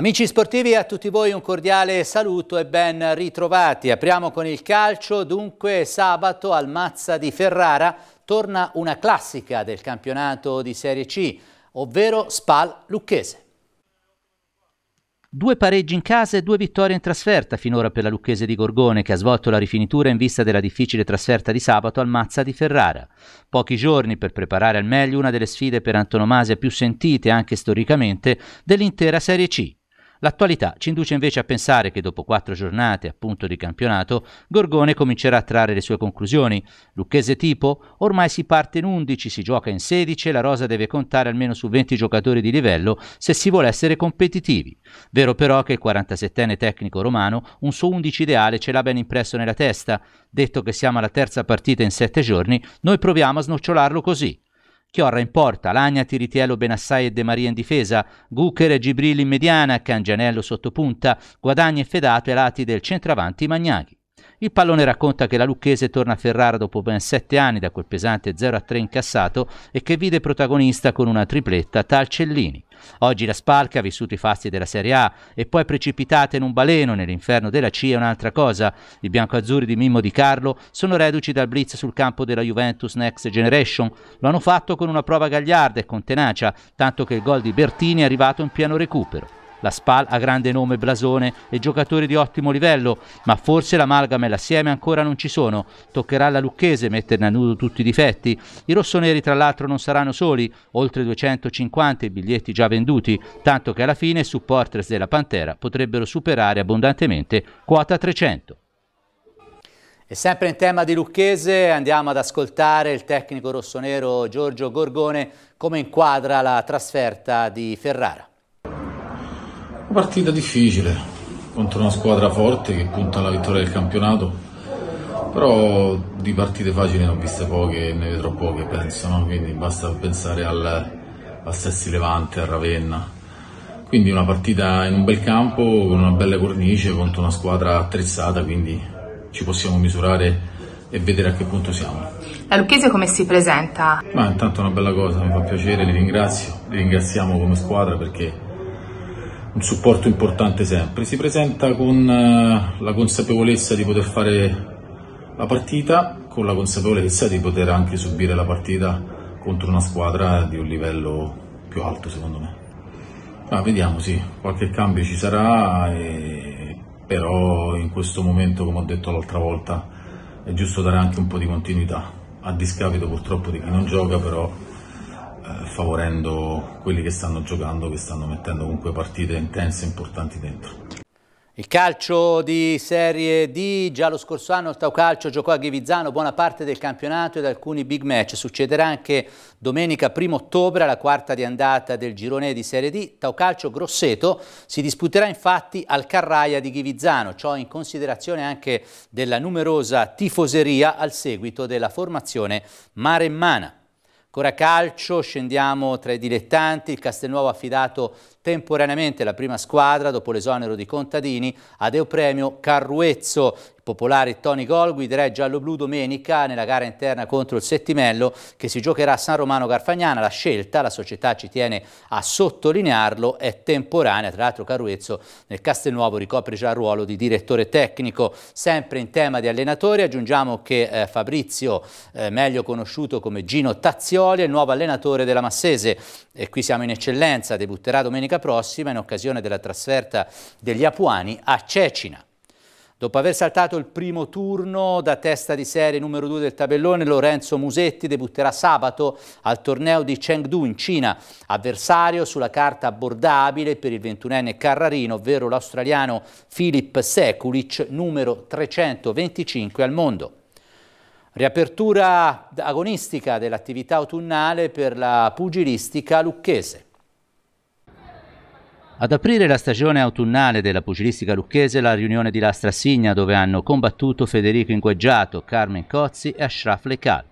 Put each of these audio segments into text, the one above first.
Amici sportivi, a tutti voi un cordiale saluto e ben ritrovati. Apriamo con il calcio, dunque sabato al Mazza di Ferrara torna una classica del campionato di Serie C, ovvero Spal Lucchese. Due pareggi in casa e due vittorie in trasferta finora per la Lucchese di Gorgone che ha svolto la rifinitura in vista della difficile trasferta di sabato al Mazza di Ferrara. Pochi giorni per preparare al meglio una delle sfide per antonomasia più sentite anche storicamente dell'intera Serie C. L'attualità ci induce invece a pensare che dopo quattro giornate appunto di campionato, Gorgone comincerà a trarre le sue conclusioni. Lucchese tipo, ormai si parte in 11, si gioca in 16 e la rosa deve contare almeno su 20 giocatori di livello se si vuole essere competitivi. Vero però che il 47enne tecnico romano un suo 11 ideale ce l'ha ben impresso nella testa. Detto che siamo alla terza partita in sette giorni, noi proviamo a snocciolarlo così. Chiorra in porta, Lagna, Ritielo, Benassai e De Maria in difesa, Gucher e Gibrilli in mediana, Cangianello sottopunta, Guadagni e Fedato ai lati del centravanti Magnaghi. Il pallone racconta che la Lucchese torna a Ferrara dopo ben sette anni da quel pesante 0-3 incassato e che vide protagonista con una tripletta Talcellini. Oggi la Spalca ha vissuto i fasti della Serie A e poi precipitata in un baleno nell'inferno della C è un'altra cosa. I biancoazzurri di Mimmo Di Carlo sono reduci dal blitz sul campo della Juventus Next Generation. Lo hanno fatto con una prova gagliarda e con tenacia, tanto che il gol di Bertini è arrivato in pieno recupero. La Spal ha grande nome, blasone e giocatori di ottimo livello, ma forse l'amalgama e l'assieme ancora non ci sono. Toccherà alla Lucchese metterne a nudo tutti i difetti. I rossoneri tra l'altro non saranno soli, oltre 250 i biglietti già venduti, tanto che alla fine i supporters della Pantera potrebbero superare abbondantemente quota 300. E sempre in tema di Lucchese andiamo ad ascoltare il tecnico rossonero Giorgio Gorgone come inquadra la trasferta di Ferrara. Una partita difficile contro una squadra forte che punta alla vittoria del campionato, però di partite facili ne ho viste poche e ne vedrò poche penso, no? quindi basta pensare al, al Sessi Levante, a Ravenna. Quindi una partita in un bel campo, con una bella cornice, contro una squadra attrezzata, quindi ci possiamo misurare e vedere a che punto siamo. La Lucchese come si presenta? Ma intanto è una bella cosa, mi fa piacere, li ringrazio, li ringraziamo come squadra perché un supporto importante sempre. Si presenta con eh, la consapevolezza di poter fare la partita, con la consapevolezza di poter anche subire la partita contro una squadra di un livello più alto secondo me. Ah, vediamo, sì, qualche cambio ci sarà, e... però in questo momento, come ho detto l'altra volta, è giusto dare anche un po' di continuità, a discapito purtroppo di chi non gioca, però eh, favorendo quelli che stanno giocando, che stanno mettendo comunque partite intense e importanti dentro. Il calcio di Serie D, già lo scorso anno il Tau Calcio giocò a Ghivizzano buona parte del campionato ed alcuni big match. Succederà anche domenica 1 ottobre la quarta di andata del girone di Serie D. Tau Calcio Grosseto si disputerà infatti al Carraia di Ghivizzano, ciò in considerazione anche della numerosa tifoseria al seguito della formazione maremmana. Ancora calcio, scendiamo tra i dilettanti, il Castelnuovo ha affidato temporaneamente la prima squadra dopo l'esonero di Contadini ad Eupremio Carruezzo popolare Tony Gol guiderà il giallo-blu domenica nella gara interna contro il Settimello che si giocherà a San Romano Garfagnana. La scelta, la società ci tiene a sottolinearlo, è temporanea. Tra l'altro Caruezzo nel Castelnuovo ricopre già il ruolo di direttore tecnico. Sempre in tema di allenatori aggiungiamo che eh, Fabrizio, eh, meglio conosciuto come Gino Tazzioli, è il nuovo allenatore della Massese e qui siamo in eccellenza, debutterà domenica prossima in occasione della trasferta degli Apuani a Cecina. Dopo aver saltato il primo turno da testa di serie numero 2 del tabellone, Lorenzo Musetti debutterà sabato al torneo di Chengdu in Cina, avversario sulla carta abbordabile per il 21enne Carrarino, ovvero l'australiano Filip Sekulic, numero 325 al mondo. Riapertura agonistica dell'attività autunnale per la pugilistica lucchese. Ad aprire la stagione autunnale della pugilistica lucchese la riunione di Lastra Signa dove hanno combattuto Federico Inguaggiato, Carmen Cozzi e Ashraf Lecal.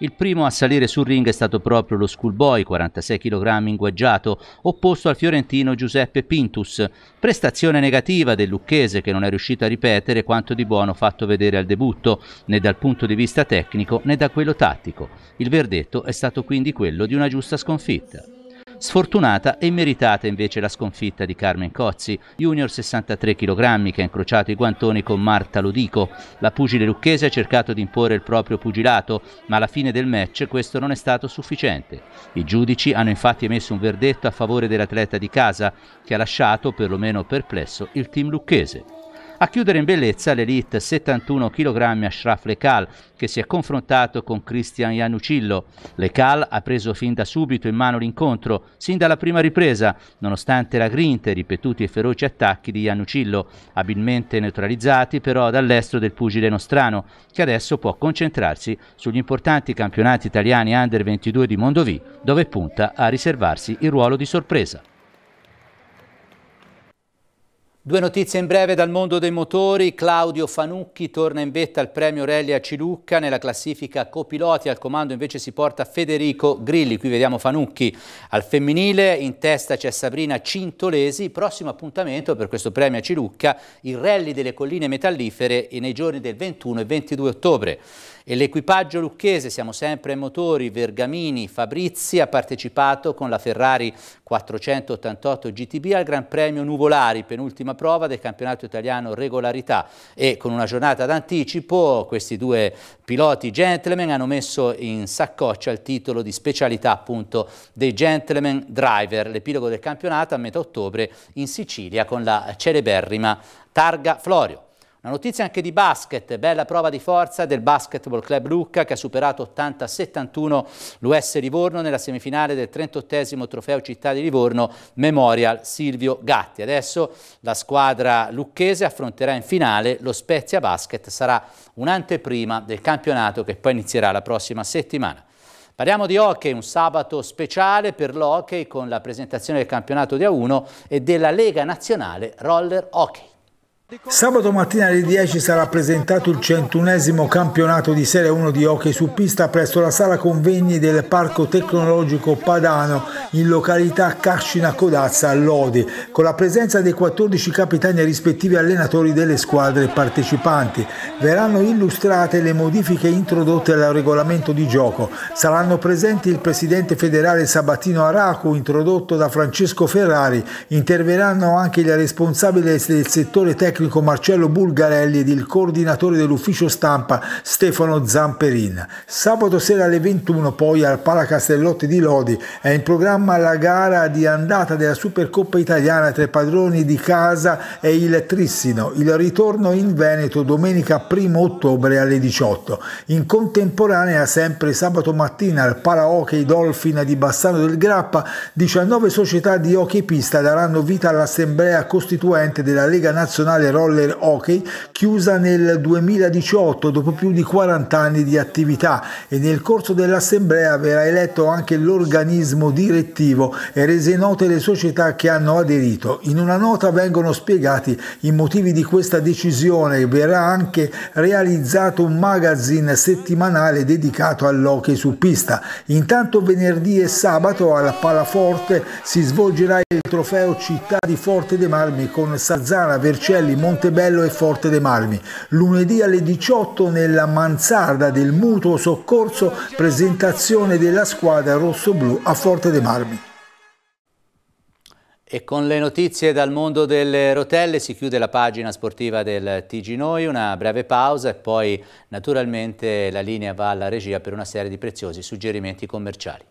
Il primo a salire sul ring è stato proprio lo schoolboy 46 kg inguaggiato, opposto al fiorentino Giuseppe Pintus. Prestazione negativa del lucchese che non è riuscito a ripetere quanto di buono fatto vedere al debutto, né dal punto di vista tecnico né da quello tattico. Il verdetto è stato quindi quello di una giusta sconfitta. Sfortunata e meritata invece la sconfitta di Carmen Cozzi, junior 63 kg che ha incrociato i guantoni con Marta Lodico. La pugile lucchese ha cercato di imporre il proprio pugilato, ma alla fine del match questo non è stato sufficiente. I giudici hanno infatti emesso un verdetto a favore dell'atleta di casa, che ha lasciato, perlomeno perplesso, il team lucchese. A chiudere in bellezza l'elite 71 kg Ashraf Lecal, che si è confrontato con Cristian Ianucillo. Lecal ha preso fin da subito in mano l'incontro, sin dalla prima ripresa, nonostante la grinta e i ripetuti e feroci attacchi di Ianucillo, abilmente neutralizzati però dall'estero del pugile nostrano, che adesso può concentrarsi sugli importanti campionati italiani Under 22 di Mondovì, dove punta a riservarsi il ruolo di sorpresa. Due notizie in breve dal mondo dei motori. Claudio Fanucchi torna in vetta al premio Rally a Cilucca. Nella classifica copiloti al comando invece si porta Federico Grilli. Qui vediamo Fanucchi al femminile. In testa c'è Sabrina Cintolesi. Prossimo appuntamento per questo premio a Cilucca, il Rally delle colline metallifere nei giorni del 21 e 22 ottobre. E l'equipaggio lucchese, siamo sempre ai motori, Vergamini, Fabrizi, ha partecipato con la Ferrari 488 GTB al Gran Premio Nuvolari, penultima prova del campionato italiano regolarità e con una giornata d'anticipo questi due piloti gentleman hanno messo in saccoccia il titolo di specialità appunto dei gentleman driver, l'epilogo del campionato a metà ottobre in Sicilia con la celeberrima Targa Florio. Una notizia anche di basket, bella prova di forza del Basketball Club Lucca che ha superato 80-71 l'US Livorno nella semifinale del 38 trofeo Città di Livorno Memorial Silvio Gatti. Adesso la squadra lucchese affronterà in finale lo Spezia Basket, sarà un'anteprima del campionato che poi inizierà la prossima settimana. Parliamo di hockey, un sabato speciale per l'hockey con la presentazione del campionato di A1 e della Lega Nazionale Roller Hockey. Sabato mattina alle 10 sarà presentato il centunesimo campionato di Serie 1 di hockey su pista presso la sala convegni del Parco Tecnologico Padano in località Cascina Codazza a Lodi, con la presenza dei 14 capitani e rispettivi allenatori delle squadre partecipanti. Verranno illustrate le modifiche introdotte al regolamento di gioco. Saranno presenti il presidente federale Sabatino Aracu, introdotto da Francesco Ferrari. Interverranno anche i responsabili del settore tecnico tecnico Marcello Bulgarelli ed il coordinatore dell'ufficio stampa Stefano Zamperin. Sabato sera alle 21 poi al Palacastellotti di Lodi è in programma la gara di andata della Supercoppa italiana tra i padroni di casa e il Trissino, il ritorno in Veneto domenica 1 ottobre alle 18. In contemporanea sempre sabato mattina al Para Hockey Dolphin di Bassano del Grappa 19 società di hockey pista daranno vita all'assemblea costituente della Lega Nazionale nazionale roller hockey chiusa nel 2018 dopo più di 40 anni di attività e nel corso dell'assemblea verrà eletto anche l'organismo direttivo e rese note le società che hanno aderito. In una nota vengono spiegati i motivi di questa decisione e verrà anche realizzato un magazine settimanale dedicato all'hockey su pista. Intanto venerdì e sabato alla Palaforte si svolgerà il trofeo Città di Forte dei Marmi con Sazzana, Vercelli, Cagliari, Montebello e Forte dei Marmi. Lunedì alle 18 nella mansarda del Mutuo Soccorso presentazione della squadra rossoblu a Forte dei Marmi. E con le notizie dal mondo delle rotelle si chiude la pagina sportiva del TG Noi, una breve pausa e poi naturalmente la linea va alla regia per una serie di preziosi suggerimenti commerciali.